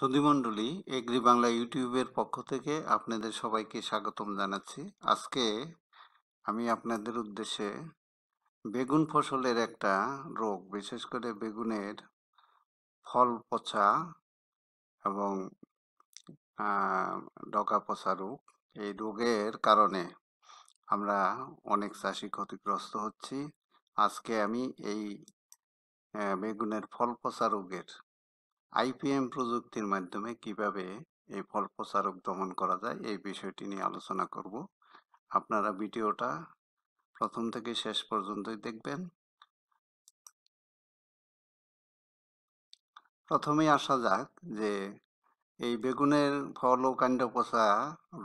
সুধিমণ্ডলী agri Bangla ইউটিউবের পক্ষ থেকে আপনাদের সবাইকে স্বাগতম জানাচ্ছি আজকে আমি আপনাদের উদ্দেশ্যে বেগুন ফসলের একটা রোগ বিশেষ করে বেগুনের ফল পচা এবং ডকা পচা রোগ এই রোগের কারণে আমরা অনেক চাষি ক্ষতিগ্রস্ত হচ্ছি আজকে আমি এই বেগুনের ফল পচা রোগের আইপিএম প্রযুক্তির মাধ্যমে কিভাবে এই ফল প্রচারক দমন করা যায় এই বিষয়টি নিয়ে আলোচনা করব আপনারা ভিডিওটা প্রথম থেকে শেষ পর্যন্তই দেখবেন প্রথমেই আসা যাক যে এই বেগুনের ফল ও কাণ্ড পচা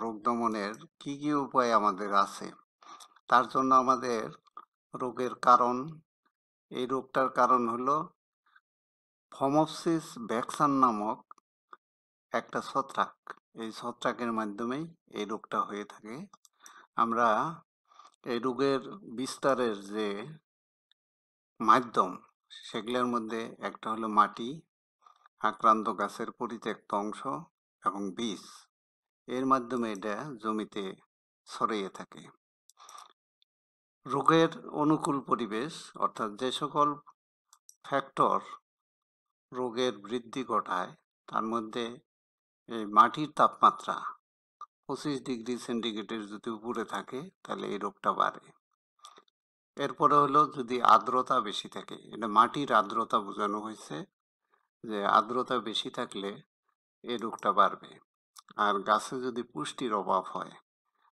রোগ দমনের কী কী উপায় আমাদের আছে তার জন্য আমাদের রোগের কারণ এই রোগটার কারণ হলো ফমোসিস ভ্যাকসান নামক একটা ছত্রাক এই ছত্রাকের মাধ্যমেই এই রোগটা হয়ে থাকে আমরা এই রোগের বিস্তারের যে মাধ্যম সেগুলোর মধ্যে একটা হলো মাটি আক্রান্ত গাছের পরিত্যক্ত অংশ এবং বীজ এর মাধ্যমে এটা জমিতে ছড়িয়ে থাকে রোগের অনুকূল পরিবেশ অর্থাৎ যে সকল ফ্যাক্টর রোগের বৃদ্ধি ঘটায় তার মধ্যে এই মাটির তাপমাত্রা পঁচিশ ডিগ্রি সেন্টিগ্রেডের যদি উপরে থাকে তাহলে এই রোগটা বাড়ে এরপরে হলো যদি আর্দ্রতা বেশি থাকে এটা মাটির আর্দ্রতা বোঝানো হয়েছে যে আর্দ্রতা বেশি থাকলে এই রোগটা বাড়বে আর গাছে যদি পুষ্টির অভাব হয়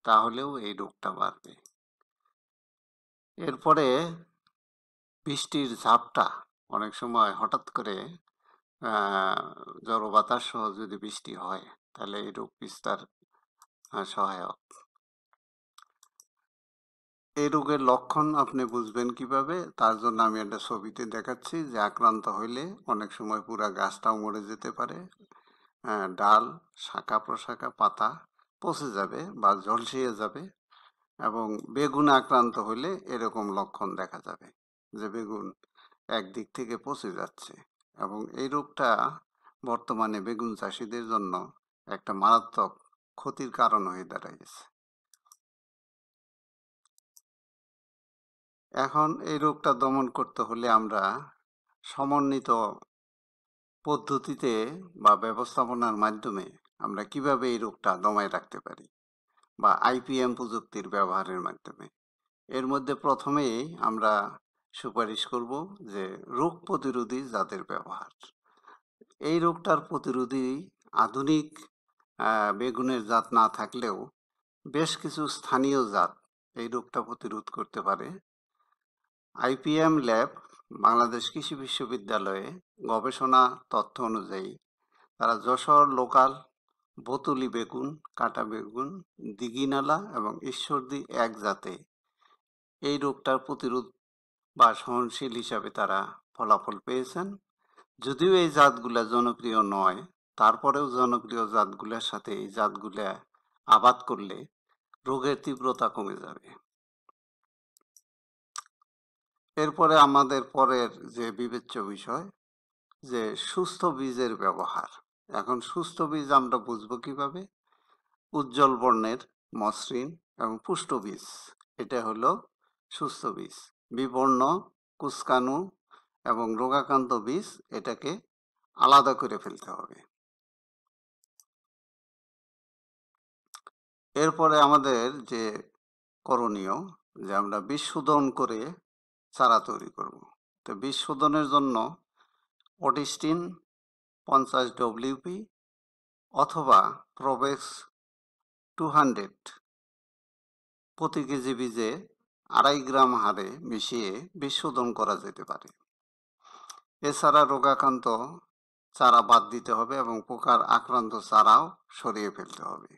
তাহলেও এই রোগটা বাড়বে এরপরে বৃষ্টির ঝাপটা অনেক সময় হঠাৎ করে জড় বাতাস সহ যদি বৃষ্টি হয় তাহলে এই রোগ বিস্তার সহায়ক এই রোগের লক্ষণ আপনি বুঝবেন কিভাবে তার জন্য আমি একটা ছবিতে দেখাচ্ছি যে আক্রান্ত হইলে অনেক সময় পুরা গাছটাও মরে যেতে পারে ডাল শাখা প্রশাখা পাতা পচে যাবে বা ঝলসিয়ে যাবে এবং বেগুন আক্রান্ত হলে এরকম লক্ষণ দেখা যাবে যে বেগুন একদিক থেকে পচে যাচ্ছে এবং এই রোগটা বর্তমানে বেগুন চাষিদের জন্য একটা মারাত্মক ক্ষতির কারণ হয়ে দাঁড়াইছে এখন এই রোগটা দমন করতে হলে আমরা সমন্বিত পদ্ধতিতে বা ব্যবস্থাপনার মাধ্যমে আমরা কিভাবে এই রোগটা দমায় রাখতে পারি বা আইপিএম প্রযুক্তির ব্যবহারের মাধ্যমে এর মধ্যে প্রথমেই আমরা সুপারিশ করব যে রোগ প্রতিরোধী জাতের ব্যবহার এই রোগটার প্রতিরোধী আধুনিক বেগুনের জাত না থাকলেও বেশ কিছু স্থানীয় জাত এই রোগটা প্রতিরোধ করতে পারে আইপিএম ল্যাব বাংলাদেশ কৃষি বিশ্ববিদ্যালয়ে গবেষণা তথ্য অনুযায়ী তারা যশোর লোকাল বোতলি বেগুন কাটা বেগুন দিঘিনালা এবং ঈশ্বরদী এক জাতে এই রোগটার প্রতিরোধ বা সহনশীল হিসাবে তারা ফলাফল পেয়েছেন যদিও এই জাতগুলা জনপ্রিয় নয় তারপরেও জনপ্রিয় জাতগুলোর সাথে এই জাতগুলা আবাদ করলে রোগের তীব্রতা কমে যাবে এরপরে আমাদের পরের যে বিবেচ্য বিষয় যে সুস্থ বীজের ব্যবহার এখন সুস্থ বীজ আমরা বুঝবো কিভাবে উজ্জ্বল বর্ণের মসৃণ এবং পুষ্ট বীজ এটা হলো সুস্থ বীজ বিপন্ন কুচকানো এবং রোগাক্রান্ত বীজ এটাকে আলাদা করে ফেলতে হবে এরপরে আমাদের যে করণীয় যে আমরা বীজ শোধন করে চারা তৈরি করব তো বীজ শোধনের জন্য অটিস্টিন পঞ্চাশ ডব্লিউপি অথবা প্রবেক্স টু হান্ড্রেড প্রতি কেজি বীজে আড়াই গ্রাম হারে মিশিয়ে বিশোধন করা যেতে পারে এছাড়া রোগাক্রান্ত চারা বাদ দিতে হবে এবং পোকার আক্রান্ত চারাও সরিয়ে ফেলতে হবে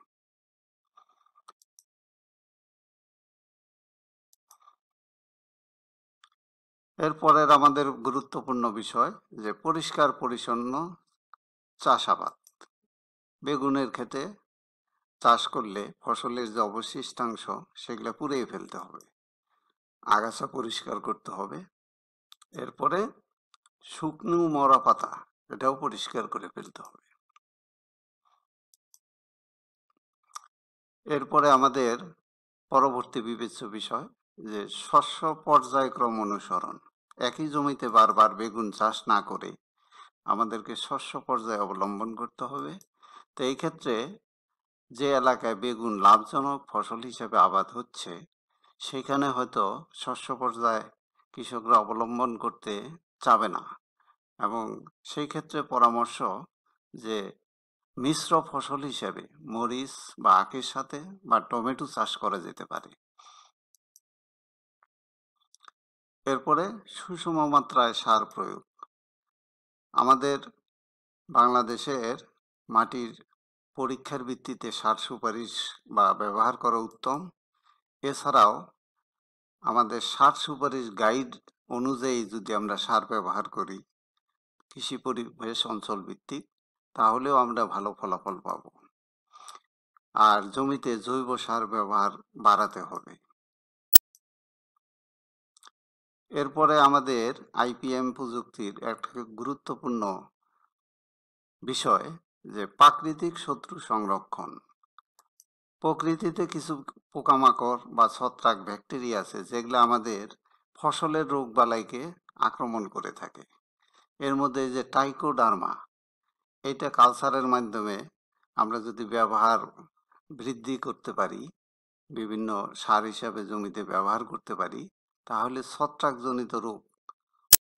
এরপরের আমাদের গুরুত্বপূর্ণ বিষয় যে পরিষ্কার পরিচ্ছন্ন চাষাবাদ বেগুনের ক্ষেতে চাষ করলে ফসলের যে অবশিষ্টাংশ সেগুলো পুড়িয়ে ফেলতে হবে আগাছা পরিষ্কার করতে হবে এরপরে শুকনো মরা পাতা এটাও পরিষ্কার করে ফেলতে হবে এরপরে আমাদের পরবর্তী বিবেচ্য বিষয় যে শস্য পর্যায়ক্রম অনুসরণ একই জমিতে বারবার বেগুন চাষ না করে আমাদেরকে শস্য পর্যায়ে অবলম্বন করতে হবে তো এই ক্ষেত্রে যে এলাকায় বেগুন লাভজনক ফসল হিসেবে আবাদ হচ্ছে সেখানে হয়তো শস্য পর্যায়ে কৃষকরা অবলম্বন করতে চাবে না এবং সেই ক্ষেত্রে পরামর্শ যে মিশ্র ফসল হিসেবে মরিচ বা আখের সাথে বা টমেটো চাষ করা যেতে পারে এরপরে সুষম মাত্রায় সার প্রয়োগ আমাদের বাংলাদেশের মাটির পরীক্ষার ভিত্তিতে সার সুপারিশ বা ব্যবহার করা উত্তম এছাড়াও আমাদের সার সুপারিশ গাইড অনুযায়ী যদি আমরা সার ব্যবহার করি কৃষি পরিবেশ অঞ্চল ভিত্তিক তাহলেও আমরা ভালো ফলাফল পাব আর জমিতে জৈব সার ব্যবহার বাড়াতে হবে এরপরে আমাদের আইপিএম প্রযুক্তির একটা গুরুত্বপূর্ণ বিষয় যে প্রাকৃতিক শত্রু সংরক্ষণ প্রকৃতিতে কিছু পোকামাকড় বা ছত্রাক ব্যাকটেরিয়া আছে যেগুলো আমাদের ফসলের রোগ বালাইকে আক্রমণ করে থাকে এর মধ্যে যে টাইকোডার্মা এটা কালচারের মাধ্যমে আমরা যদি ব্যবহার বৃদ্ধি করতে পারি বিভিন্ন সার হিসাবে জমিতে ব্যবহার করতে পারি তাহলে ছত্রাকজনিত রোগ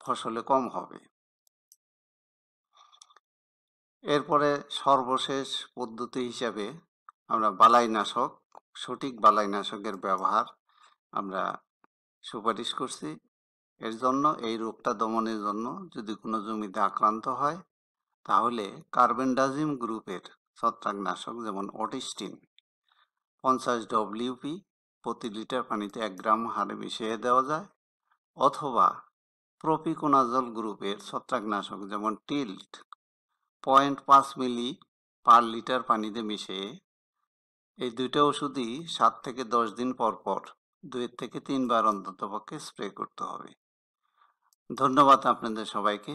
ফসলে কম হবে এরপরে সর্বশেষ পদ্ধতি হিসাবে আমরা বালাইনাশক সঠিক বালাইনাশকের ব্যবহার আমরা সুপারিশ করছি এর জন্য এই রোগটা দমনের জন্য যদি কোনো জমিতে আক্রান্ত হয় তাহলে কার্বেন্ডাজিম গ্রুপের ছত্রাকনাশক যেমন অটিস্টিন পঞ্চাশ ডব্লিউপি প্রতি লিটার পানিতে এক গ্রাম হারে মিশিয়ে দেওয়া যায় অথবা প্রপিকোনাজল গ্রুপের ছত্রাকনাশক যেমন টিল্ট পয়েন্ট পাঁচ মিলি পার লিটার পানিতে মিশিয়ে এই দুইটা ওষুধই সাত থেকে দশ দিন পর পর দুই থেকে তিনবার অন্তত পক্ষে স্প্রে করতে হবে ধন্যবাদ আপনাদের সবাইকে